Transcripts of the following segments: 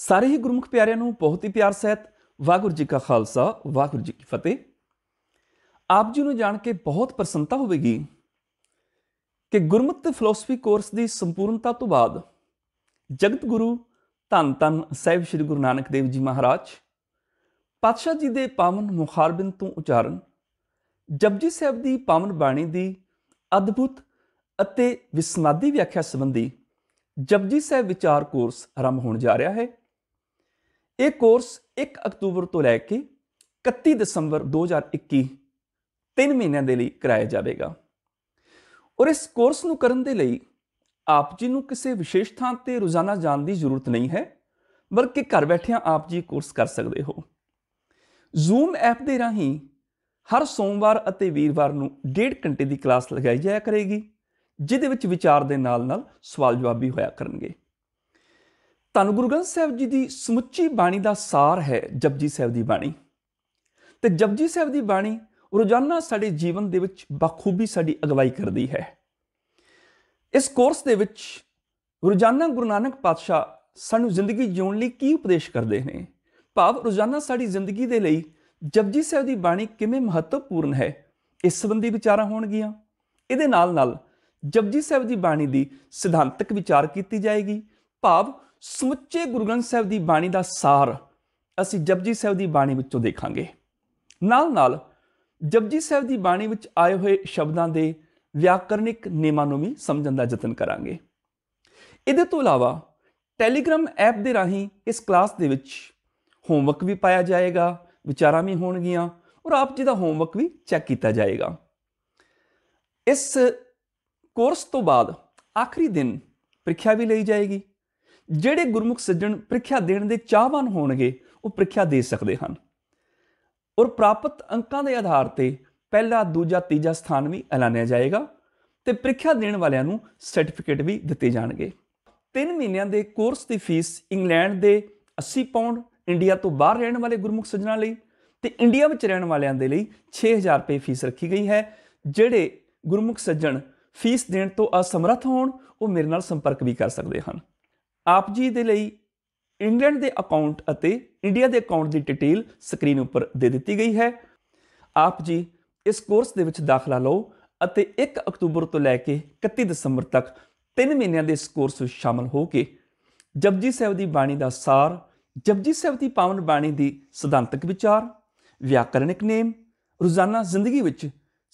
ਸਾਰੇ ਹੀ ਗੁਰਮੁਖ ਪਿਆਰਿਆਂ ਨੂੰ ਬਹੁਤ ਹੀ ਪਿਆਰ ਸਹਿਤ ਵਾਹਿਗੁਰੂ ਜੀ ਕਾ ਖਾਲਸਾ ਵਾਹਿਗੁਰੂ ਜੀ ਕੀ ਫਤਿਹ ਆਪ ਜੀ ਨੂੰ ਜਾਣ ਕੇ ਬਹੁਤ ਪ੍ਰਸੰਨਤਾ ਹੋਵੇਗੀ ਕਿ ਗੁਰਮਤਿ ਫਿਲਾਸਫੀ ਕੋਰਸ ਦੀ ਸੰਪੂਰਨਤਾ ਤੋਂ ਬਾਅਦ ਜਗਤ ਗੁਰੂ ਧੰਨ ਧੰਨ ਸਹਿਬ ਸ੍ਰੀ ਗੁਰੂ ਨਾਨਕ ਦੇਵ ਜੀ ਮਹਾਰਾਜ ਪਾਤਸ਼ਾਹ ਜੀ ਦੇ ਪਾਵਨ ਮੁਖਾਰਬਿੰਦ ਤੋਂ ਉਚਾਰਨ ਜਪਜੀ ਸਾਹਿਬ ਦੀ ਪਾਵਨ ਬਾਣੀ ਦੀ ਅਦਭੁਤ ਅਤੇ ਵਿਸਮਾਦੀ ਵਿਆਖਿਆ ਸੰਬੰਧੀ ਜਪਜੀ ਸਾਹਿਬ ਵਿਚਾਰ ਕੋਰਸ ਆਰੰਭ ਹੋਣ ਜਾ ਰਿਹਾ ਹੈ ਇਹ ਕੋਰਸ 1 ਅਕਤੂਬਰ ਤੋਂ ਲੈ ਕੇ 31 ਦਸੰਬਰ 2021 3 ਮਹੀਨਿਆਂ ਦੇ ਲਈ ਕਰਾਇਆ ਜਾਵੇਗਾ ਔਰ ਇਸ ਕੋਰਸ ਨੂੰ ਕਰਨ ਦੇ ਲਈ ਆਪ ਜੀ ਨੂੰ ਕਿਸੇ ਵਿਸ਼ੇਸ਼ ਥਾਂ ਤੇ ਰੋਜ਼ਾਨਾ ਜਾਣ ਦੀ ਜ਼ਰੂਰਤ ਨਹੀਂ ਹੈ ਬਲਕਿ ਘਰ ਬੈਠਿਆਂ ਆਪ ਜੀ ਕੋਰਸ ਕਰ ਸਕਦੇ ਹੋ ਜ਼ੂਮ ਐਪ ਦੇ ਰਾਹੀਂ ਹਰ ਸੋਮਵਾਰ ਅਤੇ ਵੀਰਵਾਰ ਨੂੰ 1.5 ਘੰਟੇ ਦੀ ਕਲਾਸ ਲਗਾਈ ਜਾਇਆ ਕਰੇਗੀ ਜਿਹਦੇ ਵਿੱਚ ਵਿਚਾਰ ਦੇ ਨਾਲ ਨਾਲ ਸਵਾਲ ਜਵਾਬ ਵੀ ਹੋਇਆ ਕਰਨਗੇ ਤੁਹਾਨੂੰ ਗੁਰੂ ਗ੍ਰੰਥ ਸਾਹਿਬ ਜੀ ਦੀ ਸਮੁੱਚੀ ਬਾਣੀ ਦਾ ਸਾਰ ਹੈ ਜਪਜੀ ਸਾਹਿਬ ਦੀ ਬਾਣੀ ਤੇ ਜਪਜੀ ਸਾਹਿਬ ਦੀ ਬਾਣੀ ਰੋਜ਼ਾਨਾ ਸਾਡੇ ਜੀਵਨ ਦੇ ਵਿੱਚ ਬਖੂਬੀ ਸਾਡੀ ਅਗਵਾਈ ਕਰਦੀ ਹੈ ਇਸ ਕੋਰਸ ਦੇ ਵਿੱਚ ਰੋਜ਼ਾਨਾ ਗੁਰੂ ਨਾਨਕ ਪਾਤਸ਼ਾਹ ਸਾਨੂੰ ਜ਼ਿੰਦਗੀ ਜਿਉਣ ਲਈ ਕੀ ਉਪਦੇਸ਼ ਕਰਦੇ ਨੇ ਭਾਵ ਰੋਜ਼ਾਨਾ ਸਾਡੀ ਜ਼ਿੰਦਗੀ ਦੇ ਲਈ ਜਪਜੀ ਸਾਹਿਬ ਦੀ ਬਾਣੀ ਕਿਵੇਂ ਮਹੱਤਵਪੂਰਨ ਹੈ ਇਸ ਸੰਬੰਧੀ ਵਿਚਾਰਾਂ ਹੋਣਗੀਆਂ ਇਹਦੇ ਨਾਲ ਨਾਲ ਜਪਜੀ ਸਾਹਿਬ ਦੀ ਬਾਣੀ ਦੀ ਸਿਧਾਂਤਕ ਵਿਚਾਰ ਕੀਤੀ ਜਾਏਗੀ ਭਾਵ ਸਮੁੱਚੇ ਗੁਰੂ ਗ੍ਰੰਥ ਸਾਹਿਬ ਦੀ ਬਾਣੀ ਦਾ ਸਾਰ ਅਸੀਂ ਜਪਜੀ ਸਾਹਿਬ ਦੀ ਬਾਣੀ ਵਿੱਚੋਂ ਦੇਖਾਂਗੇ ਨਾਲ ਨਾਲ ਜਪਜੀ ਸਾਹਿਬ ਦੀ ਬਾਣੀ ਵਿੱਚ ਆਏ ਹੋਏ ਸ਼ਬਦਾਂ ਦੇ ਵਿਆਕਰਨਿਕ ਨਿਯਮਾਂ ਨੂੰ ਵੀ ਸਮਝਣ ਦਾ ਯਤਨ ਕਰਾਂਗੇ ਇਹਦੇ ਤੋਂ ਇਲਾਵਾ ਟੈਲੀਗ੍ਰਾਮ ਐਪ ਦੇ ਰਾਹੀਂ ਇਸ ਕਲਾਸ ਦੇ ਵਿੱਚ ਹੋਮਵਰਕ ਵੀ ਪਾਇਆ ਜਾਏਗਾ ਵਿਚਾਰਾਂ ਵੀ ਹੋਣਗੀਆਂ ਔਰ ਆਪ ਜੀ ਦਾ ਹੋਮਵਰਕ ਵੀ ਚੈੱਕ ਕੀਤਾ ਜਾਏਗਾ ਇਸ ਕੋਰਸ ਤੋਂ ਬਾਅਦ ਆਖਰੀ ਦਿਨ ਪ੍ਰੀਖਿਆ ਵੀ ਲਈ ਜਾਏਗੀ ਜਿਹੜੇ ਗੁਰਮੁਖ ਸੱਜਣ ਪ੍ਰੀਖਿਆ ਦੇਣ ਦੇ ਚਾਹਵਾਨ ਹੋਣਗੇ ਉਹ ਪ੍ਰੀਖਿਆ ਦੇ ਸਕਦੇ ਹਨ ਔਰ ਪ੍ਰਾਪਤ ਅੰਕਾਂ ਦੇ ਆਧਾਰ ਤੇ ਪਹਿਲਾ ਦੂਜਾ ਤੀਜਾ ਸਥਾਨ ਵੀ ਐਲਾਨਿਆ ਜਾਏਗਾ ਤੇ ਪ੍ਰੀਖਿਆ ਦੇਣ ਵਾਲਿਆਂ ਨੂੰ ਸਰਟੀਫਿਕੇਟ ਵੀ ਦਿੱਤੇ ਜਾਣਗੇ 3 ਮਹੀਨਿਆਂ ਦੇ ਕੋਰਸ ਦੀ ਫੀਸ ਇੰਗਲੈਂਡ ਦੇ 80 ਪਾਉਂਡ ਇੰਡੀਆ ਤੋਂ ਬਾਹਰ ਰਹਿਣ ਵਾਲੇ ਗੁਰਮੁਖ ਸੱਜਣਾਂ ਲਈ ਤੇ ਇੰਡੀਆ ਵਿੱਚ ਰਹਿਣ ਵਾਲਿਆਂ ਦੇ ਲਈ 6000 ਰੁਪਏ ਫੀਸ ਰੱਖੀ ਗਈ ਹੈ ਜਿਹੜੇ ਗੁਰਮੁਖ ਸੱਜਣ ਫੀਸ ਦੇਣ ਤੋਂ ਅਸਮਰੱਥ ਹੋਣ ਉਹ ਮੇਰੇ ਨਾਲ ਸੰਪਰਕ ਵੀ ਕਰ ਸਕਦੇ ਹਨ ਆਪ ਜੀ ਦੇ ਲਈ ਇੰਗਲੈਂਡ ਦੇ ਅਕਾਊਂਟ ਅਤੇ ਇੰਡੀਆ ਦੇ ਅਕਾਊਂਟ ਦੀ ਡਿਟੇਲ ਸਕਰੀਨ ਉੱਪਰ ਦੇ ਦਿੱਤੀ ਗਈ ਹੈ ਆਪ ਜੀ ਇਸ ਕੋਰਸ ਦੇ ਵਿੱਚ ਦਾਖਲਾ ਲਓ ਅਤੇ 1 ਅਕਤੂਬਰ ਤੋਂ ਲੈ ਕੇ 31 ਦਸੰਬਰ ਤੱਕ 3 ਮਹੀਨਿਆਂ ਦੇ ਇਸ ਕੋਰਸ ਵਿੱਚ ਸ਼ਾਮਲ ਹੋ ਕੇ ਜਪਜੀ ਸਾਹਿਬ ਦੀ ਬਾਣੀ ਦਾ ਸਾਰ ਜਪਜੀ ਸਾਹਿਬ ਦੀ ਪਾਵਨ ਬਾਣੀ ਦੀ ਸਿਧਾਂਤਕ ਵਿਚਾਰ ਵਿਆਕਰਣਿਕ ਨੇਮ ਰੋਜ਼ਾਨਾ ਜ਼ਿੰਦਗੀ ਵਿੱਚ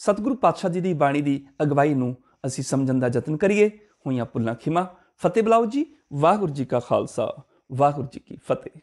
ਸਤਿਗੁਰੂ ਪਾਤਸ਼ਾਹ ਜੀ ਦੀ ਬਾਣੀ ਦੀ ਅਗਵਾਈ ਨੂੰ ਅਸੀਂ ਸਮਝਣ ਦਾ ਯਤਨ ਕਰੀਏ ਹੋਈਆਂ ਪੁੱਲਾਂ ਖਿਮਾ ਫਤਿਹ ਬਲਾਉ ਜੀ ਵਾਹਿਗੁਰੂ ਜੀ ਕਾ ਖਾਲਸਾ ਵਾਹਿਗੁਰੂ ਜੀ ਕੀ ਫਤਿਹ